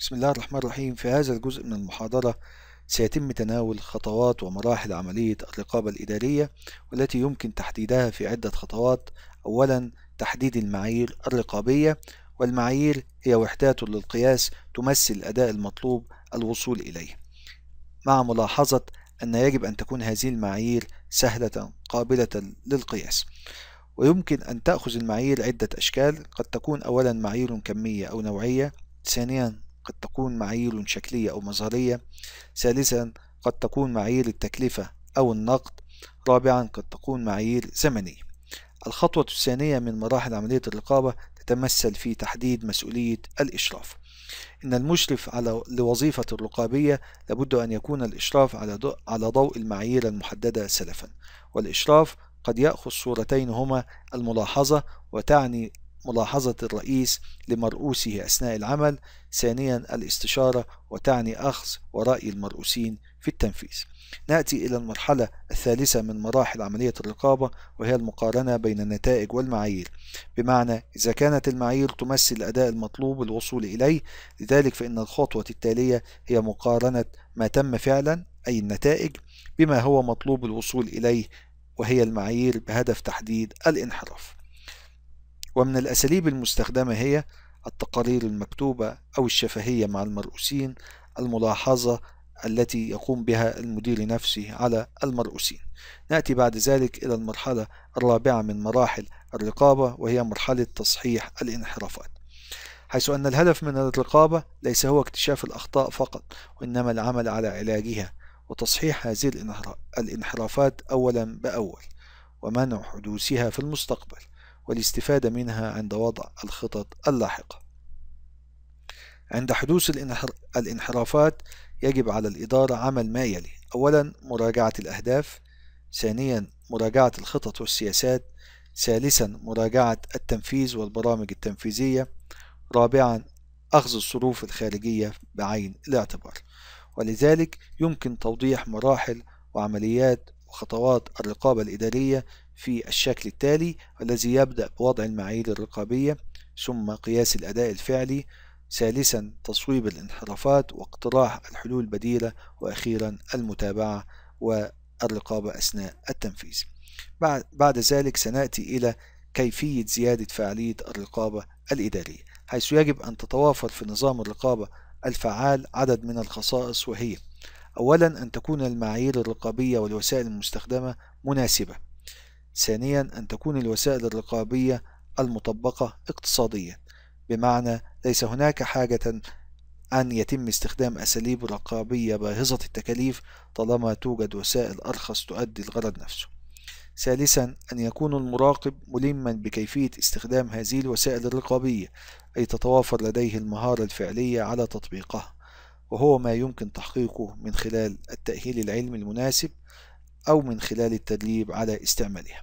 بسم الله الرحمن الرحيم في هذا الجزء من المحاضرة سيتم تناول خطوات ومراحل عملية الرقابة الإدارية والتي يمكن تحديدها في عدة خطوات أولا تحديد المعايير الرقابية والمعايير هي وحدات للقياس تمثل الأداء المطلوب الوصول إليه مع ملاحظة أن يجب أن تكون هذه المعايير سهلة قابلة للقياس ويمكن أن تأخذ المعايير عدة أشكال قد تكون أولا معايير كمية أو نوعية ثانيا قد تكون معايير شكلية أو مظهرية ثالثا قد تكون معايير التكلفة أو النقد رابعا قد تكون معايير زمنية الخطوة الثانية من مراحل عملية الرقابة تتمثل في تحديد مسؤولية الإشراف إن المشرف على لوظيفة الرقابية لابد أن يكون الإشراف على ضوء, على ضوء المعايير المحددة سلفا والإشراف قد يأخذ صورتين هما الملاحظة وتعني ملاحظة الرئيس لمرؤوسه أثناء العمل ثانيا الاستشارة وتعني أخذ ورأي المرؤوسين في التنفيذ نأتي إلى المرحلة الثالثة من مراحل عملية الرقابة وهي المقارنة بين النتائج والمعايير بمعنى إذا كانت المعايير تمثل الأداء المطلوب الوصول إليه لذلك فإن الخطوة التالية هي مقارنة ما تم فعلا أي النتائج بما هو مطلوب الوصول إليه وهي المعايير بهدف تحديد الانحراف ومن الأساليب المستخدمة هي التقارير المكتوبة أو الشفهية مع المرؤوسين الملاحظة التي يقوم بها المدير نفسه على المرؤوسين نأتي بعد ذلك إلى المرحلة الرابعة من مراحل الرقابة وهي مرحلة تصحيح الانحرافات حيث أن الهدف من الرقابة ليس هو اكتشاف الأخطاء فقط وإنما العمل على علاجها وتصحيح هذه الانحرافات أولا بأول ومنع حدوثها في المستقبل والاستفادة منها عند وضع الخطط اللاحقة عند حدوث الانحرافات يجب على الإدارة عمل ما يلي أولا مراجعة الأهداف ثانيا مراجعة الخطط والسياسات ثالثا مراجعة التنفيذ والبرامج التنفيذية رابعا أخذ الصروف الخارجية بعين الاعتبار ولذلك يمكن توضيح مراحل وعمليات وخطوات الرقابة الإدارية في الشكل التالي الذي يبدأ بوضع المعايير الرقابية ثم قياس الأداء الفعلي ثالثا تصويب الانحرافات واقتراح الحلول البديلة وأخيرا المتابعة والرقابة أثناء التنفيذ بعد, بعد ذلك سنأتي إلى كيفية زيادة فعالية الرقابة الإدارية حيث يجب أن تتوافر في نظام الرقابة الفعال عدد من الخصائص وهي أولا أن تكون المعايير الرقابية والوسائل المستخدمة مناسبة ثانيا أن تكون الوسائل الرقابية المطبقة اقتصاديا بمعنى ليس هناك حاجة أن يتم استخدام أساليب رقابية باهظة التكاليف طالما توجد وسائل أرخص تؤدي الغرض نفسه. ثالثا أن يكون المراقب ملما بكيفية استخدام هذه الوسائل الرقابية أي تتوافر لديه المهارة الفعلية على تطبيقها وهو ما يمكن تحقيقه من خلال التأهيل العلمي المناسب أو من خلال التدريب على استعمالها.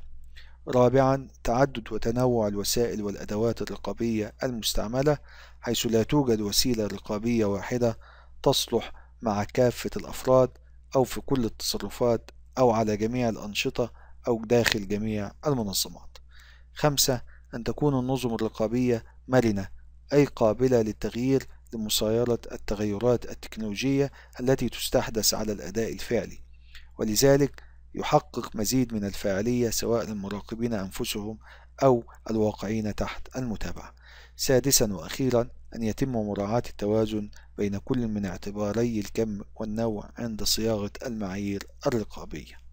رابعا تعدد وتنوع الوسائل والأدوات الرقابية المستعملة حيث لا توجد وسيلة رقابية واحدة تصلح مع كافة الأفراد أو في كل التصرفات أو على جميع الأنشطة أو داخل جميع المنظمات. خمسة أن تكون النظم الرقابية مرنة أي قابلة للتغيير لمسايرة التغيرات التكنولوجية التي تستحدث على الأداء الفعلي ولذلك يحقق مزيد من الفاعلية سواء للمراقبين أنفسهم أو الواقعين تحت المتابعة. سادسا وأخيرا أن يتم مراعاة التوازن بين كل من اعتباري الكم والنوع عند صياغة المعايير الرقابية.